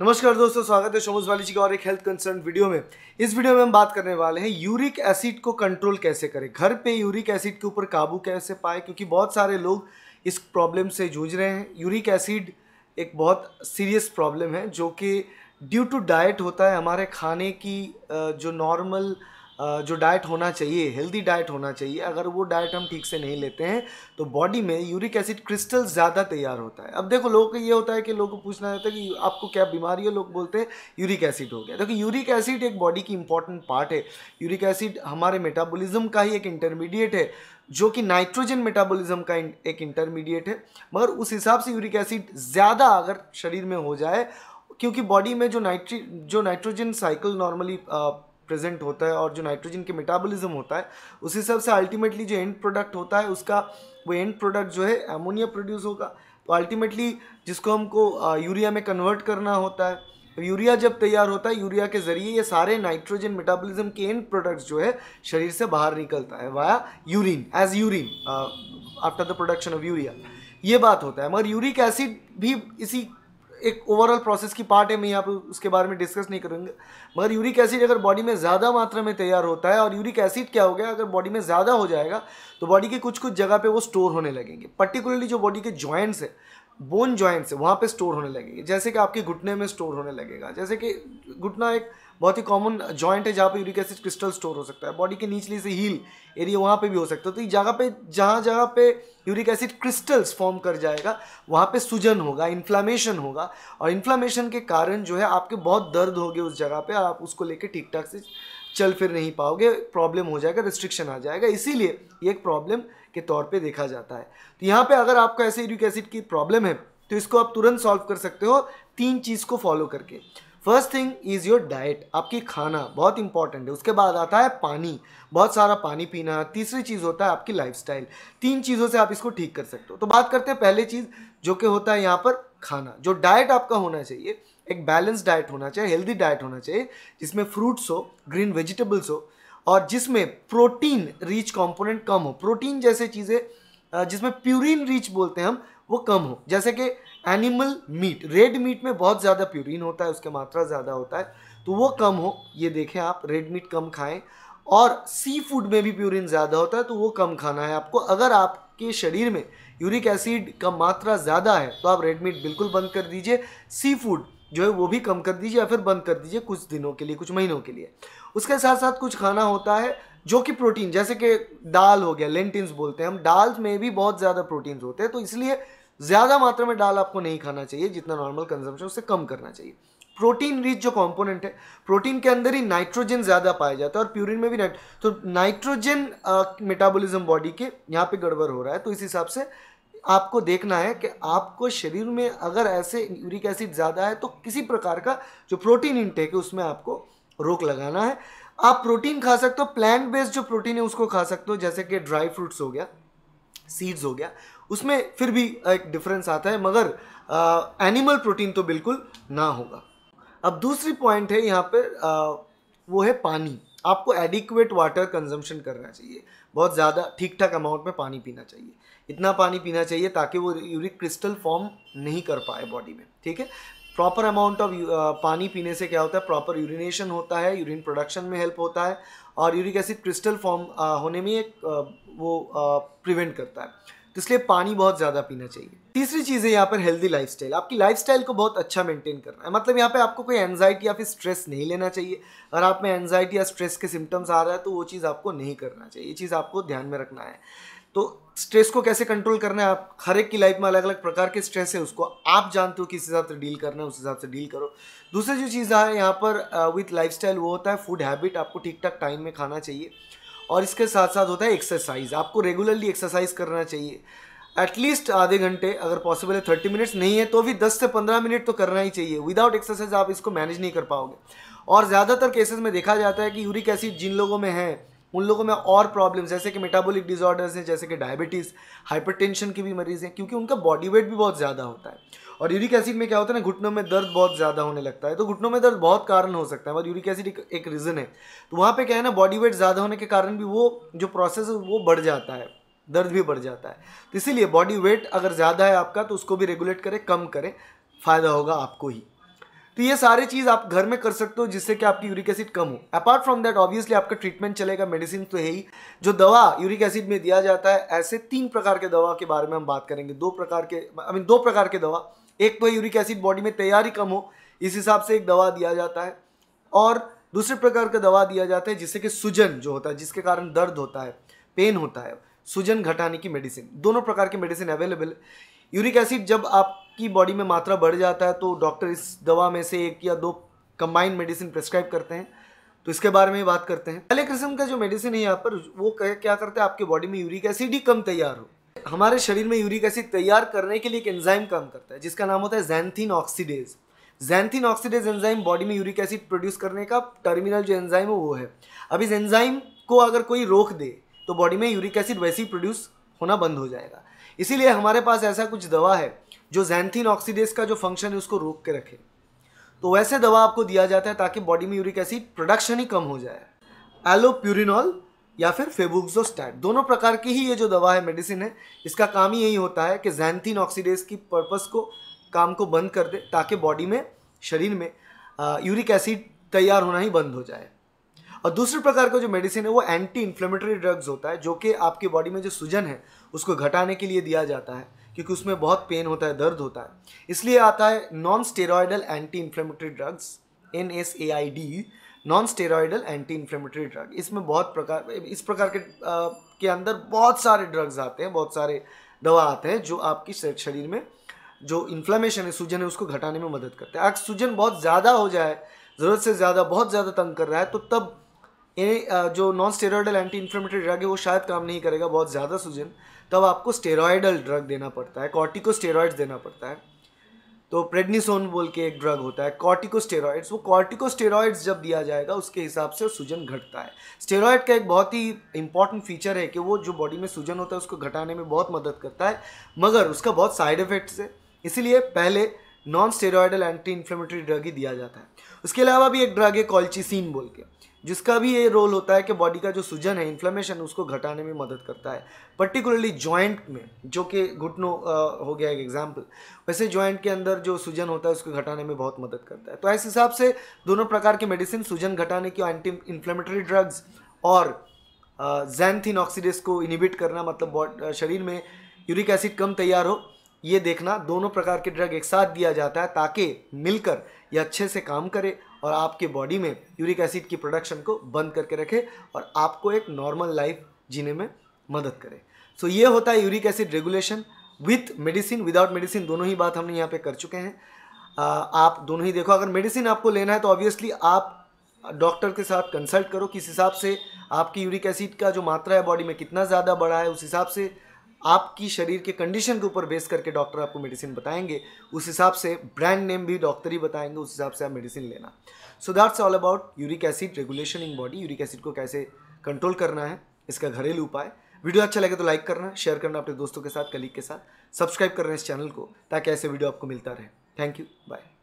नमस्कार दोस्तों स्वागत है शोमोज वाली जी का और एक हेल्थ कंसर्न वीडियो में इस वीडियो में हम बात करने वाले हैं यूरिक एसिड को कंट्रोल कैसे करें घर पे यूरिक एसिड के ऊपर काबू कैसे पाए क्योंकि बहुत सारे लोग इस प्रॉब्लम से जूझ रहे हैं यूरिक एसिड एक बहुत सीरियस प्रॉब्लम है जो कि ड्यू टू डाइट होता है हमारे खाने की जो नॉर्मल जो डाइट होना चाहिए हेल्दी डाइट होना चाहिए अगर वो डाइट हम ठीक से नहीं लेते हैं तो बॉडी में यूरिक एसिड क्रिस्टल ज़्यादा तैयार होता है अब देखो लोगों को ये होता है कि लोगों को पूछना रहता है कि आपको क्या बीमारी है लोग बोलते हैं यूरिक एसिड हो गया देखो तो यूरिक एसिड एक बॉडी की इंपॉर्टेंट पार्ट है यूरिक एसिड हमारे मेटाबोलिज्म का ही एक इंटरमीडिएट है जो कि नाइट्रोजन मेटाबॉलिज्म का एक इंटरमीडिएट है मगर उस हिसाब से यूरिक एसिड ज़्यादा अगर शरीर में हो जाए क्योंकि बॉडी में जो नाइट्री जो नाइट्रोजन साइकिल नॉर्मली प्रेजेंट होता है और जो नाइट्रोजन के मेटाबॉलिज्म होता है उस हिसाब से अल्टीमेटली जो एंड प्रोडक्ट होता है उसका वो एंड प्रोडक्ट जो है एमोनिया प्रोड्यूस होगा तो अल्टीमेटली जिसको हमको यूरिया में कन्वर्ट करना होता है यूरिया जब तैयार होता है यूरिया के ज़रिए ये सारे नाइट्रोजन मेटाबॉलिज्म के एंड प्रोडक्ट्स जो है शरीर से बाहर निकलता है via urine as urine after the production of urea ये बात होता है मगर यूरिक एसिड भी इसी एक ओवरऑल प्रोसेस की पार्ट है मैं यहाँ पे उसके बारे में डिस्कस नहीं करूँगा मगर यूरिक एसिड अगर बॉडी में ज़्यादा मात्रा में तैयार होता है और यूरिक एसिड क्या हो गया अगर बॉडी में ज़्यादा हो जाएगा तो बॉडी के कुछ कुछ जगह पे वो स्टोर होने लगेंगे पर्टिकुलरली जो बॉडी के जॉइंट्स है बोन जॉइंट्स है वहाँ पर स्टोर होने लगेंगे जैसे कि आपके घुटने में स्टोर होने लगेगा जैसे कि घुटना एक बहुत ही कॉमन जॉइंट है जहाँ पे यूरिक एसिड क्रिस्टल स्टोर हो सकता है बॉडी के निचले से हील एरिया वहाँ पे भी हो सकता है तो ये जगह पे जहाँ जगह पे यूरिक एसिड क्रिस्टल्स फॉर्म कर जाएगा वहाँ पे सूजन होगा इन्फ्लामेशन होगा और इन्फ्लामेशन के कारण जो है आपके बहुत दर्द हो उस जगह पर आप उसको लेकर ठीक ठाक से चल फिर नहीं पाओगे प्रॉब्लम हो जाएगा रिस्ट्रिक्शन आ जाएगा इसीलिए ये एक प्रॉब्लम के तौर पर देखा जाता है तो यहाँ पर अगर आपका ऐसे यूरिक एसिड की प्रॉब्लम है तो इसको आप तुरंत सॉल्व कर सकते हो तीन चीज़ को फॉलो करके first thing is your diet आपकी खाना बहुत इंपॉर्टेंट है उसके बाद आता है पानी बहुत सारा पानी पीना तीसरी चीज़ होता है आपकी लाइफ तीन चीज़ों से आप इसको ठीक कर सकते हो तो बात करते हैं पहले चीज़ जो कि होता है यहाँ पर खाना जो डाइट आपका होना चाहिए एक बैलेंस डाइट होना चाहिए हेल्दी डाइट होना चाहिए जिसमें फ्रूट्स हो ग्रीन वेजिटेबल्स हो और जिसमें प्रोटीन रिच कंपोनेंट कम हो प्रोटीन जैसे चीज़ें जिसमें प्यूरिन रिच बोलते हैं हम वो कम हो जैसे कि एनिमल मीट रेड मीट में बहुत ज़्यादा प्यूरिन होता है उसके मात्रा ज़्यादा होता है तो वो कम हो ये देखें आप रेड मीट कम खाएं और सी फूड में भी प्यूरिन ज़्यादा होता है तो वो कम खाना है आपको अगर आपके शरीर में यूरिक एसिड का मात्रा ज़्यादा है तो आप रेड मीट बिल्कुल बंद कर दीजिए सी फूड जो है वो भी कम कर दीजिए या फिर बंद कर दीजिए कुछ दिनों के लिए कुछ महीनों के लिए उसके साथ साथ कुछ खाना होता है जो कि प्रोटीन जैसे कि दाल हो गया लेंटिन्स बोलते हैं हम दाल में भी बहुत ज़्यादा प्रोटीन्स होते हैं तो इसलिए ज़्यादा मात्रा में दाल आपको नहीं खाना चाहिए जितना नॉर्मल कंजम्पशन उससे कम करना चाहिए प्रोटीन रिच जो कॉम्पोनेंट है प्रोटीन के अंदर ही नाइट्रोजन ज़्यादा पाया जाता है और प्यूरिन में भी नाइट तो नाइट्रोजन मेटाबॉलिज्म बॉडी के यहाँ पे गड़बड़ हो रहा है तो इस हिसाब से आपको देखना है कि आपको शरीर में अगर ऐसे यूरिक एसिड ज़्यादा है तो किसी प्रकार का जो प्रोटीन इनटेक है उसमें आपको रोक लगाना है आप प्रोटीन खा सकते हो प्लांट बेस्ड जो प्रोटीन है उसको खा सकते हो जैसे कि ड्राई फ्रूट्स हो गया सीड्स हो गया उसमें फिर भी एक डिफरेंस आता है मगर एनिमल प्रोटीन तो बिल्कुल ना होगा अब दूसरी पॉइंट है यहाँ पर वो है पानी आपको एडिक्वेट वाटर कंजम्पशन करना चाहिए बहुत ज़्यादा ठीक ठाक अमाउंट में पानी पीना चाहिए इतना पानी पीना चाहिए ताकि वो यूरिक क्रिस्टल फॉर्म नहीं कर पाए बॉडी में ठीक है प्रॉपर अमाउंट ऑफ पानी पीने से क्या होता है प्रॉपर यूरिनेशन होता है यूरिन प्रोडक्शन में हेल्प होता है और यूरिक एसिड क्रिस्टल फॉर्म होने में एक uh, वो प्रिवेंट uh, करता है तो इसलिए पानी बहुत ज़्यादा पीना चाहिए तीसरी चीज़ है यहाँ पर हेल्दी स्टाइल आपकी स्टाइल को बहुत अच्छा मेंटेन करना है मतलब यहाँ पे आपको कोई एनजाइटी या फिर स्ट्रेस नहीं लेना चाहिए अगर आप में एनजाइटी या स्ट्रेस के सिम्टम्स आ रहा है तो वो चीज़ आपको नहीं करना चाहिए ये चीज़ आपको ध्यान में रखना है तो स्ट्रेस को कैसे कंट्रोल करना है आप हर एक की लाइफ में अलग अलग प्रकार के स्ट्रेस है उसको आप जानते हो किस हिसाब से डील करना है उस हिसाब से डील करो दूसरी जो चीज़ है यहाँ पर विथ लाइफ वो होता है फूड हैबिट आपको ठीक ठाक टाइम में खाना चाहिए और इसके साथ साथ होता है एक्सरसाइज आपको रेगुलरली एक्सरसाइज करना चाहिए एटलीस्ट आधे घंटे अगर पॉसिबल है थर्टी मिनट्स नहीं है तो भी दस से पंद्रह मिनट तो करना ही चाहिए विदाउट एक्सरसाइज आप इसको मैनेज नहीं कर पाओगे और ज़्यादातर केसेस में देखा जाता है कि यूरिक एसिड जिन लोगों में है उन लोगों में और प्रॉब्लम्स जैसे कि मेटाबॉलिक डिसऑर्डर्स हैं जैसे कि डायबिटीज़ हाइपरटेंशन के भी मरीज़ हैं क्योंकि उनका बॉडी वेट भी बहुत ज़्यादा होता है और यूरिक एसिड में क्या होता है ना घुटनों में दर्द बहुत ज़्यादा होने लगता है तो घुटनों में दर्द बहुत कारण हो सकता है और यूरिक एसिड एक, एक रीज़न है तो वहाँ पर क्या है ना बॉडी वेट ज़्यादा होने के कारण भी वो जो प्रोसेस है वो बढ़ जाता है दर्द भी बढ़ जाता है तो इसीलिए बॉडी वेट अगर ज़्यादा है आपका तो उसको भी रेगुलेट करें कम करें फ़ायदा होगा आपको ही तो ये सारी चीज़ आप घर में कर सकते हो जिससे कि आपकी यूरिक एसिड कम हो अपार्ट फ्रॉम दैट ऑब्वियसली आपका ट्रीटमेंट चलेगा मेडिसिन तो है ही जो दवा यूरिक एसिड में दिया जाता है ऐसे तीन प्रकार के दवा के बारे में हम बात करेंगे दो प्रकार के आई मीन दो प्रकार के दवा एक तो यूरिक एसिड बॉडी में तैयारी कम हो इस हिसाब से एक दवा दिया जाता है और दूसरे प्रकार का दवा दिया जाता है जिससे कि सूजन जो होता है जिसके कारण दर्द होता है पेन होता है सूजन घटाने की मेडिसिन दोनों प्रकार की मेडिसिन अवेलेबल यूरिक एसिड जब आप की बॉडी में मात्रा बढ़ जाता है तो डॉक्टर इस दवा में से एक या दो कंबाइंड मेडिसिन प्रेस्क्राइब करते हैं तो इसके बारे में बात करते हैं पहले किस्म का जो मेडिसिन है यहाँ पर वो क्या करते हैं आपके बॉडी में यूरिक एसिड ही कम तैयार हो हमारे शरीर में यूरिक एसिड तैयार करने के लिए एक एंजाइम काम करता है जिसका नाम होता है xanthine oxidase xanthine oxidase enzyme body में यूरिक एसिड प्रोड्यूस करने का टर्मिनल जो एंजाइम है वो है अब इस एंजाइम को अगर कोई रोक दे तो बॉडी में यूरिक एसिड वैसे ही प्रोड्यूस होना बंद हो जाएगा इसीलिए हमारे पास ऐसा कुछ दवा है जो जैंथिन ऑक्सीडेस का जो फंक्शन है उसको रोक के रखे तो वैसे दवा आपको दिया जाता है ताकि बॉडी में यूरिक एसिड प्रोडक्शन ही कम हो जाए एलोप्यूरिनॉल या फिर फेबुक्सोस्टैट दोनों प्रकार की ही ये जो दवा है मेडिसिन है इसका काम ही यही होता है कि जैंथिन ऑक्सीडेस की पर्पज को काम को बंद कर दे ताकि बॉडी में शरीर में यूरिक एसिड तैयार होना ही बंद हो जाए और दूसरे प्रकार का जो मेडिसिन है वो एंटी इन्फ्लेमेटरी ड्रग्स होता है जो कि आपकी बॉडी में जो सूजन है उसको घटाने के लिए दिया जाता है क्योंकि उसमें बहुत पेन होता है दर्द होता है इसलिए आता है non steroidal anti inflammatory drugs N S A I D non steroidal anti inflammatory drug इसमें बहुत प्रकार इस प्रकार के आ, के अंदर बहुत सारे ड्रग्स आते हैं बहुत सारे दवा आते हैं जो आपके शरीर में जो इन्फ्लामेशन है सूजन है उसको घटाने में मदद करते हैं अगर सूजन बहुत ज़्यादा हो जाए ज़रूरत से ज़्यादा बहुत ज़्यादा तंग कर रहा है तो तब ये जो non steroidal anti inflammatory drug है वो शायद काम नहीं करेगा बहुत ज़्यादा सूजन तब आपको स्टेरॉयडल ड्रग देना पड़ता है स्टेरॉयड्स देना पड़ता है तो प्रेडनीसोन बोल के एक ड्रग होता है स्टेरॉयड्स वो स्टेरॉयड्स जब दिया जाएगा उसके हिसाब से सूजन घटता है स्टेरॉयड का एक बहुत ही इंपॉर्टेंट फीचर है कि वो जो बॉडी में सूजन होता है उसको घटाने में बहुत मदद करता है मगर उसका बहुत साइड इफेक्ट्स है इसीलिए पहले non steroidal anti inflammatory drug ही दिया जाता है उसके अलावा भी एक ड्रग है कॉल्चिसिन बोल के जिसका भी ये रोल होता है कि बॉडी का जो सूजन है इन्फ्लेमेशन उसको घटाने में मदद करता है पर्टिकुलरली जॉइंट में जो कि घुटनों हो गया एक एग्जाम्पल वैसे जॉइंट के अंदर जो सूजन होता है उसको घटाने में बहुत मदद करता है तो ऐसे हिसाब से दोनों प्रकार के मेडिसिन सूजन घटाने की एंटी इन्फ्लेमेटरी ड्रग्स और जैनथिन ऑक्सीडेस को इनिबिट करना मतलब शरीर में यूरिक एसिड कम तैयार हो ये देखना दोनों प्रकार के ड्रग एक साथ दिया जाता है ताकि मिलकर ये अच्छे से काम करे और आपके बॉडी में यूरिक एसिड की प्रोडक्शन को बंद करके रखे और आपको एक नॉर्मल लाइफ जीने में मदद करे सो so, ये होता है uric acid regulation with medicine without medicine दोनों ही बात हमने यहाँ पे कर चुके हैं आप दोनों ही देखो अगर मेडिसिन आपको लेना है तो ऑब्वियसली आप डॉक्टर के साथ कंसल्ट करो किस हिसाब से आपकी यूरिक एसिड का जो मात्रा है बॉडी में कितना ज़्यादा बढ़ा है उस हिसाब से आपकी शरीर के कंडीशन के ऊपर बेस करके डॉक्टर आपको मेडिसिन बताएंगे उस हिसाब से ब्रांड नेम भी डॉक्टर ही बताएंगे उस हिसाब से आप मेडिसिन लेना so that's all about uric acid regulation in body uric acid को कैसे कंट्रोल करना है इसका घरेलू उपाय वीडियो अच्छा लगे तो लाइक करना शेयर करना अपने दोस्तों के साथ कलीग के साथ सब्सक्राइब करना इस चैनल को ताकि ऐसे वीडियो आपको मिलता रहे थैंक यू बाय